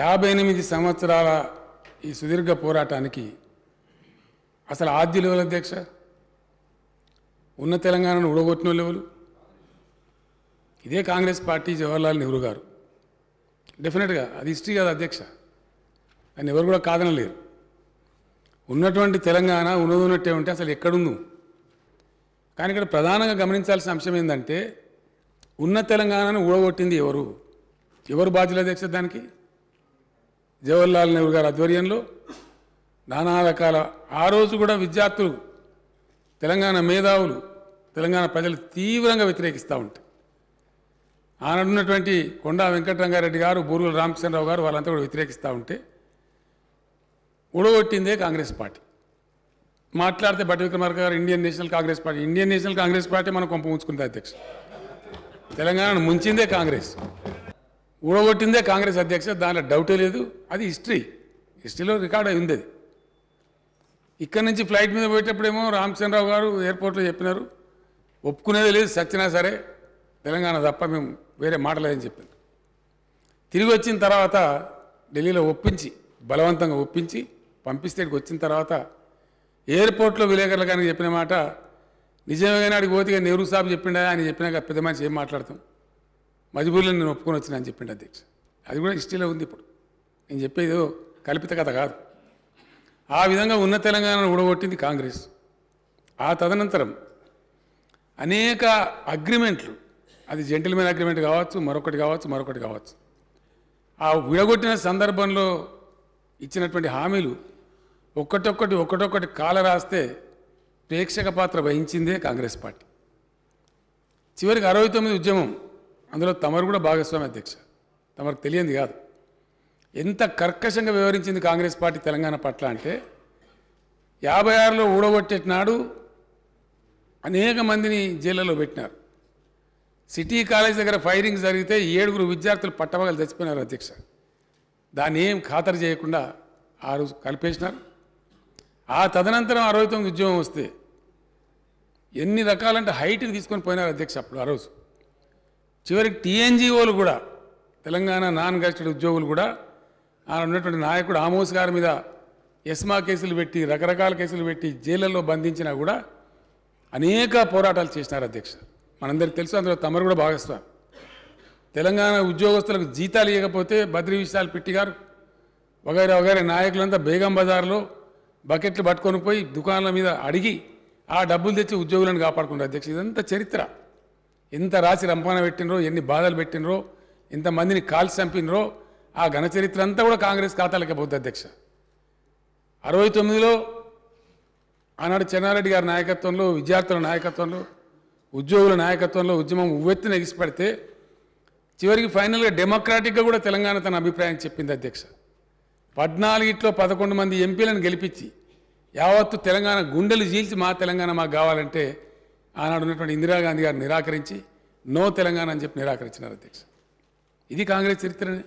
యాభై ఎనిమిది సంవత్సరాల ఈ సుదీర్ఘ పోరాటానికి అసలు ఆద్యులు ఎవరు అధ్యక్ష ఉన్న తెలంగాణను ఊడగొట్టిన వాళ్ళు ఇదే కాంగ్రెస్ పార్టీ జవహర్లాల్ నెహ్రూ గారు డెఫినెట్గా అది హిస్టరీ కాదు అధ్యక్ష అని ఎవరు కూడా కాదనలేరు ఉన్నటువంటి తెలంగాణ ఉన్నది ఉన్నట్టే ఉంటే అసలు ఎక్కడుంది కానీ ఇక్కడ ప్రధానంగా గమనించాల్సిన అంశం ఏంటంటే ఉన్న తెలంగాణను ఊడగొట్టింది ఎవరు ఎవరు బాధ్యులు అధ్యక్ష దానికి జవహర్లాల్ నెహ్రూ గారి ఆధ్వర్యంలో నానా రకాల ఆ రోజు కూడా విద్యార్థులు తెలంగాణ మేధావులు తెలంగాణ ప్రజలు తీవ్రంగా వ్యతిరేకిస్తూ ఉంటే ఆనడున్నటువంటి కొండా వెంకటరంగారెడ్డి గారు బూరుగుల రామకృష్ణరావు గారు వాళ్ళంతా కూడా వ్యతిరేకిస్తూ ఉంటే ఉడగొట్టిందే కాంగ్రెస్ పార్టీ మాట్లాడితే భట్ విక్రమార్క గారు Indian National Congress party Indian National Congress party మనం కొంప ఉంచుకుంది అధ్యక్షుడు తెలంగాణను ముంచిందే కాంగ్రెస్ ఊడగొట్టిందే కాంగ్రెస్ అధ్యక్ష దానిలో డౌటే లేదు అది హిస్టరీ హిస్టరీలో రికార్డ్ అయి ఉంది ఇక్కడ నుంచి ఫ్లైట్ మీద పోయేటప్పుడేమో రామచంద్రరావు గారు ఎయిర్పోర్ట్లో చెప్పినారు ఒప్పుకునేది లేదు సత్యనా సరే తెలంగాణ తప్ప మేము వేరే మాటలేదని చెప్పాను తిరిగి వచ్చిన తర్వాత ఢిల్లీలో ఒప్పించి బలవంతంగా ఒప్పించి పంపిస్తేకి వచ్చిన తర్వాత ఎయిర్పోర్ట్లో విలేకరులు కానీ చెప్పిన మాట నిజమేనా అడిగి పోతే నెహ్రూ సాబ్ చెప్పిండా అని చెప్పినాక పెద్ద మనిషి ఏం మాట్లాడతాం మజిబూర్లో నేను ఒప్పుకొని వచ్చిన అని చెప్పిండు అధ్యక్ష అది కూడా హిస్టరీలో ఉంది ఇప్పుడు నేను చెప్పేది కల్పిత కథ కాదు ఆ విధంగా ఉన్న తెలంగాణను ఊడగొట్టింది కాంగ్రెస్ ఆ తదనంతరం అనేక అగ్రిమెంట్లు అది జెంటిల్మెన్ అగ్రిమెంట్ కావచ్చు మరొకటి కావచ్చు మరొకటి కావచ్చు ఆ విడగొట్టిన సందర్భంలో ఇచ్చినటువంటి హామీలు ఒక్కటొక్కటి ఒక్కటొక్కటి కాల రాస్తే ప్రేక్షక పాత్ర వహించిందే కాంగ్రెస్ పార్టీ చివరికి అరవై తొమ్మిది ఉద్యమం అందులో తమరు కూడా భాగస్వామి అధ్యక్ష తమకు తెలియంది కాదు ఎంత కర్కశంగా వివరించింది కాంగ్రెస్ పార్టీ తెలంగాణ పట్ల అంటే యాభై ఆరులో ఊడగొట్టేటినాడు అనేక మందిని జైళ్ళలో పెట్టినారు సిటీ కాలేజ్ దగ్గర ఫైరింగ్ జరిగితే ఏడుగురు విద్యార్థులు పట్టపగలు చచ్చిపోయినారు అధ్యక్ష దాన్ని ఏం ఖాతరు చేయకుండా ఆ రోజు కలిపేసినారు ఆ తదనంతరం ఆ రోజు ఉద్యోగం వస్తే ఎన్ని రకాలంటే హైట్ని తీసుకొని పోయినారు అధ్యక్ష అప్పుడు ఆ రోజు చివరికి టీఎన్జిఓలు కూడా తెలంగాణ నాన్ గస్టెడ్ ఉద్యోగులు కూడా ఆ ఉన్నటువంటి నాయకుడు ఆమోస్ గారి మీద ఎస్మా కేసులు పెట్టి రకరకాల కేసులు పెట్టి జైళ్ళల్లో బంధించినా కూడా అనేక పోరాటాలు చేసినారు అధ్యక్ష మనందరికి తెలుసు అందులో తమరు కూడా భాగస్వామి తెలంగాణ ఉద్యోగస్తులకు జీతాలు ఇవ్వకపోతే బద్రి విశాల్ పెట్టి గారు వగైరా వగైరా నాయకులంతా బేగం బజార్లో బకెట్లు పట్టుకొని పోయి దుకాణాల మీద అడిగి ఆ డబ్బులు తెచ్చి ఉద్యోగులను కాపాడుకుంటారు అధ్యక్ష ఇదంతా చరిత్ర ఇంత రాసి రంపాన పెట్టినరో ఎన్ని బాధలు పెట్టినరో ఇంతమందిని కాల్చి చంపినరో ఆ ఘనచరిత్ర అంతా కూడా కాంగ్రెస్ ఖాతాలకే పోతుంది అధ్యక్ష అరవై తొమ్మిదిలో ఆనాడు చెన్నారెడ్డి గారి నాయకత్వంలో విద్యార్థుల నాయకత్వంలో ఉద్యోగుల నాయకత్వంలో ఉద్యమం ఉవ్వెత్తి ఎగిసిపడితే చివరికి ఫైనల్గా డెమోక్రాటిక్గా కూడా తెలంగాణ తన అభిప్రాయం చెప్పింది అధ్యక్ష పద్నాలుగిట్లో పదకొండు మంది ఎంపీలను గెలిపించి యావత్తు తెలంగాణ గుండెలు జీల్చి మా తెలంగాణ మాకు కావాలంటే ఆనాడు ఉన్నటువంటి ఇందిరాగాంధీ గారు నిరాకరించి నో తెలంగాణ అని చెప్పి నిరాకరించినారు అధ్యక్ష ఇది కాంగ్రెస్ చరిత్రనే